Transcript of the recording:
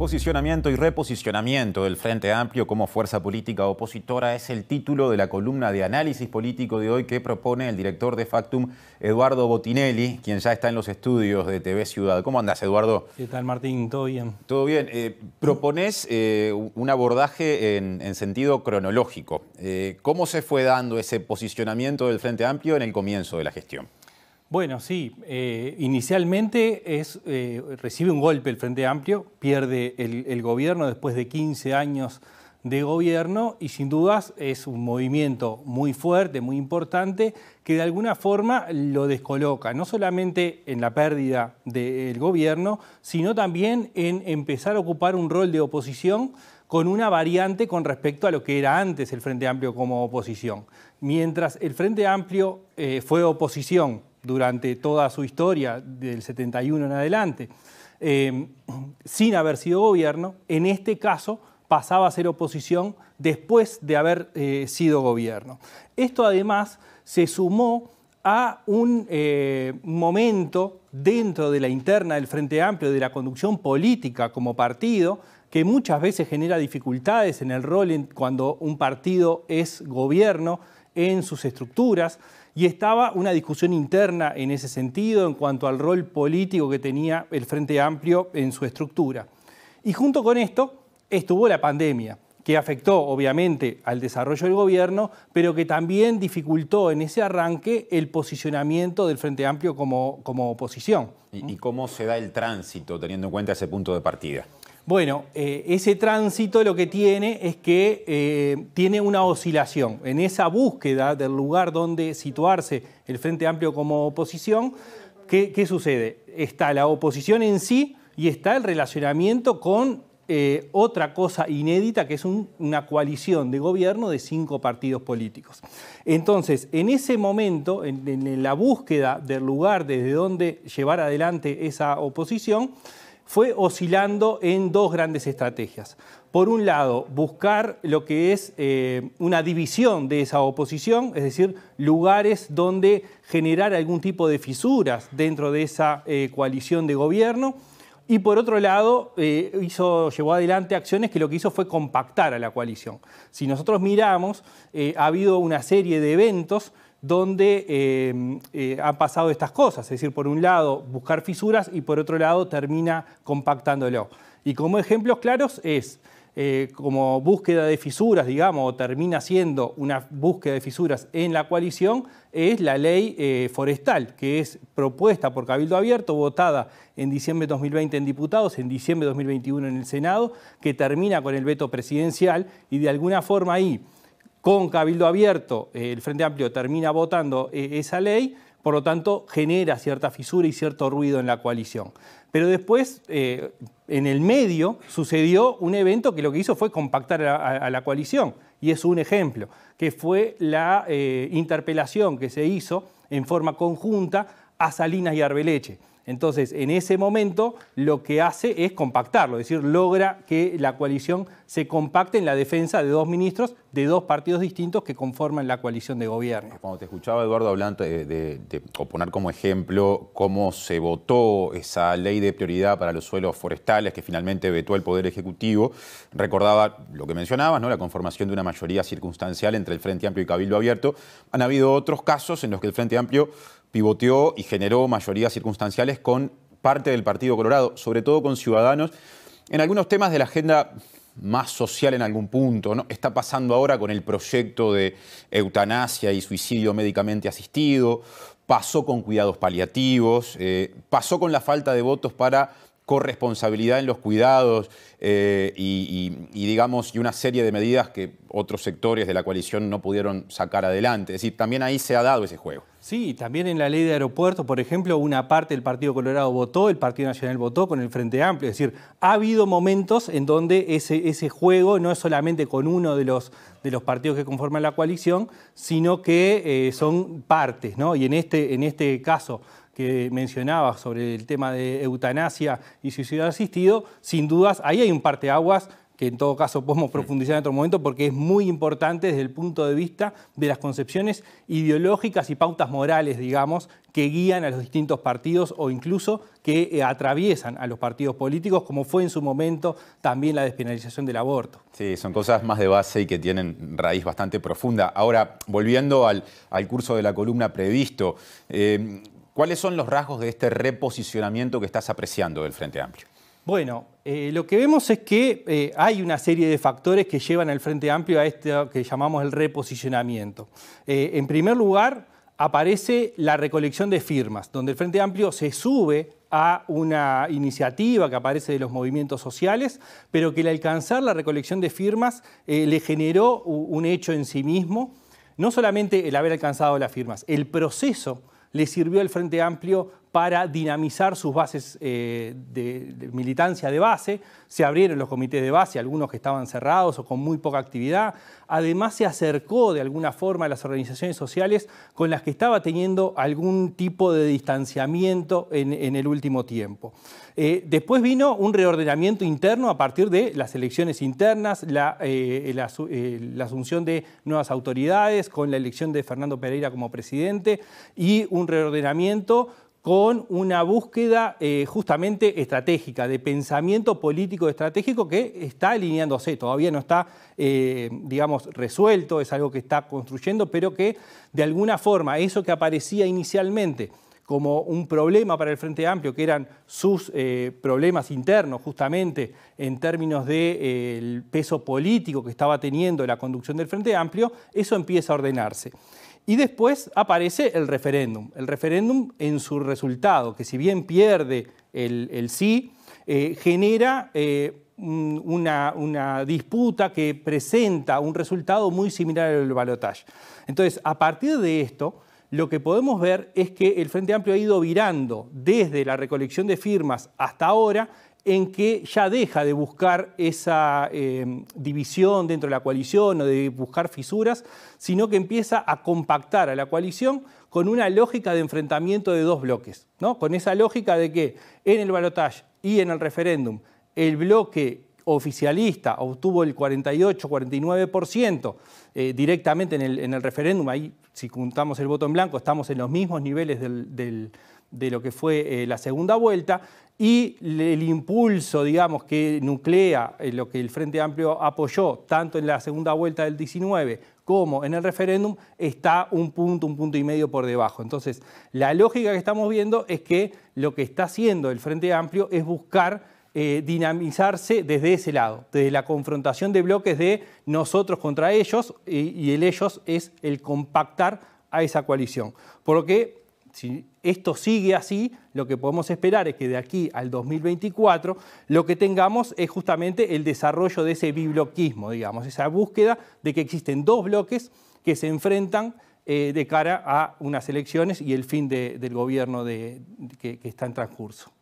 Posicionamiento y reposicionamiento del Frente Amplio como fuerza política opositora es el título de la columna de análisis político de hoy que propone el director de Factum, Eduardo Botinelli, quien ya está en los estudios de TV Ciudad. ¿Cómo andás, Eduardo? ¿Qué tal, Martín? ¿Todo bien? Todo bien. Eh, propones eh, un abordaje en, sentido cronológico. Eh, ¿Cómo se fue dando ese posicionamiento del Frente Amplio en el comienzo de la gestión? Bueno, sí, eh, inicialmente eh, recibe un golpe el Frente Amplio, pierde el, gobierno después de 15 años de gobierno y sin dudas es un movimiento muy fuerte, muy importante, que de alguna forma lo descoloca, no solamente en la pérdida del gobierno, sino también en empezar a ocupar un rol de oposición con una variante con respecto a lo que era antes el Frente Amplio como oposición. Mientras el Frente Amplio eh, fue oposición durante toda su historia, del 71 en adelante, eh, sin haber sido gobierno, en este caso pasaba a ser oposición después de haber eh, sido gobierno. Esto además se sumó a un eh, momento dentro de la interna del Frente Amplio, de la conducción política como partido, que muchas veces genera dificultades en el rol cuando un partido es gobierno en sus estructuras y estaba una discusión interna en ese sentido en cuanto al rol político que tenía el Frente Amplio en su estructura. Y junto con esto estuvo la pandemia que afectó obviamente al desarrollo del gobierno, pero que también dificultó en ese arranque el posicionamiento del Frente Amplio como, como oposición. ¿Y, cómo se da el tránsito teniendo en cuenta ese punto de partida? Bueno, eh, ese tránsito lo que tiene es que eh, tiene una oscilación. En esa búsqueda del lugar donde situarse el Frente Amplio como oposición, qué sucede? Está la oposición en sí y está el relacionamiento con eh, otra cosa inédita que es una coalición de gobierno de cinco partidos políticos. Entonces, en ese momento, en, la búsqueda del lugar desde donde llevar adelante esa oposición, fue oscilando en dos grandes estrategias. Por un lado, buscar lo que es eh, una división de esa oposición, es decir, lugares donde generar algún tipo de fisuras dentro de esa eh, coalición de gobierno y por otro lado, eh, hizo, llevó adelante acciones que lo que hizo fue compactar a la coalición. Si nosotros miramos, eh, ha habido una serie de eventos donde eh, han pasado estas cosas, es decir, por un lado buscar fisuras y por otro lado termina compactándolo. Y como ejemplos claros es eh, como búsqueda de fisuras, digamos, o termina siendo una búsqueda de fisuras en la coalición, es la ley eh, forestal, que es propuesta por Cabildo Abierto, votada en diciembre de 2020 en diputados, en diciembre de 2021 en el Senado, que termina con el veto presidencial y de alguna forma ahí, con Cabildo Abierto, eh, el Frente Amplio termina votando esa ley. Por lo tanto, genera cierta fisura y cierto ruido en la coalición. Pero después, eh, en el medio, sucedió un evento que lo que hizo fue compactar a, la coalición, y es un ejemplo, que fue la eh, interpelación que se hizo en forma conjunta a Salinas y Arbeleche. Entonces, en ese momento lo que hace es compactarlo, es decir, logra que la coalición se compacte en la defensa de dos ministros de dos partidos distintos que conforman la coalición de gobierno. Cuando te escuchaba, Eduardo, hablando de, poner como ejemplo cómo se votó esa ley de prioridad para los suelos forestales que finalmente vetó el Poder Ejecutivo, recordaba lo que mencionabas, ¿no? la conformación de una mayoría circunstancial entre el Frente Amplio y Cabildo Abierto. Han habido otros casos en los que el Frente Amplio pivoteó y generó mayorías circunstanciales con parte del Partido Colorado, sobre todo con ciudadanos, en algunos temas de la agenda más social en algún punto. ¿no? Está pasando ahora con el proyecto de eutanasia y suicidio médicamente asistido, pasó con cuidados paliativos, eh, pasó con la falta de votos para corresponsabilidad en los cuidados eh, y, digamos, y una serie de medidas que otros sectores de la coalición no pudieron sacar adelante. Es decir, también ahí se ha dado ese juego. Sí, también en la ley de aeropuertos, por ejemplo, una parte del Partido Colorado votó, el Partido Nacional votó con el Frente Amplio. Es decir, ha habido momentos en donde ese, juego no es solamente con uno de los, de los partidos que conforman la coalición, sino que eh, son partes, ¿no? Y en este, en este caso, que mencionaba sobre el tema de eutanasia y suicidio asistido, sin dudas ahí hay un parteaguas que en todo caso podemos profundizar en otro momento porque es muy importante desde el punto de vista de las concepciones ideológicas y pautas morales, digamos, que guían a los distintos partidos o incluso que eh, atraviesan a los partidos políticos, como fue en su momento también la despenalización del aborto. Sí, son cosas más de base y que tienen raíz bastante profunda. Ahora, volviendo al, al curso de la columna previsto, eh, ¿Cuáles son los rasgos de este reposicionamiento que estás apreciando del Frente Amplio? Bueno, eh, lo que vemos es que eh, hay una serie de factores que llevan al Frente Amplio a esto que llamamos el reposicionamiento. Eh, en primer lugar, aparece la recolección de firmas, donde el Frente Amplio se sube a una iniciativa que aparece de los movimientos sociales, pero que el alcanzar la recolección de firmas le generó un hecho en sí mismo, no solamente el haber alcanzado las firmas, el proceso le sirvió el Frente Amplio para dinamizar sus bases eh, de, militancia de base. Se abrieron los comités de base, algunos que estaban cerrados o con muy poca actividad. Además, se acercó de alguna forma a las organizaciones sociales con las que estaba teniendo algún tipo de distanciamiento en, el último tiempo. Eh, después vino un reordenamiento interno a partir de las elecciones internas, eh, la asunción de nuevas autoridades con la elección de Fernando Pereira como presidente y un reordenamiento con una búsqueda eh, justamente estratégica, de pensamiento político estratégico que está alineándose, todavía no está, eh, digamos, resuelto, es algo que está construyendo, pero que de alguna forma eso que aparecía inicialmente como un problema para el Frente Amplio, que eran sus eh, problemas internos justamente en términos del peso político que estaba teniendo la conducción del Frente Amplio, eso empieza a ordenarse. Y después aparece el referéndum. El referéndum en su resultado, que si bien pierde el, sí, eh, genera eh, una, disputa que presenta un resultado muy similar al balotaje. Entonces, a partir de esto, lo que podemos ver es que el Frente Amplio ha ido virando desde la recolección de firmas hasta ahora en que ya deja de buscar esa eh, división dentro de la coalición o de buscar fisuras, sino que empieza a compactar a la coalición con una lógica de enfrentamiento de dos bloques, ¿no? con esa lógica de que en el balotaje y en el referéndum el bloque oficialista obtuvo el 48-49% eh, directamente en el, en el referéndum, ahí si juntamos el voto en blanco estamos en los mismos niveles del de lo que fue eh, la segunda vuelta y el impulso, digamos, que nuclea eh, lo que el Frente Amplio apoyó tanto en la segunda vuelta del 19 como en el referéndum está un punto, un punto y medio por debajo. Entonces, la lógica que estamos viendo es que lo que está haciendo el Frente Amplio es buscar eh, dinamizarse desde ese lado, desde la confrontación de bloques de nosotros contra ellos y, el ellos es el compactar a esa coalición. Porque si esto sigue así, lo que podemos esperar es que de aquí al 2024 lo que tengamos es justamente el desarrollo de ese bibloquismo, digamos, esa búsqueda de que existen dos bloques que se enfrentan eh, de cara a unas elecciones y el fin del gobierno que está en transcurso.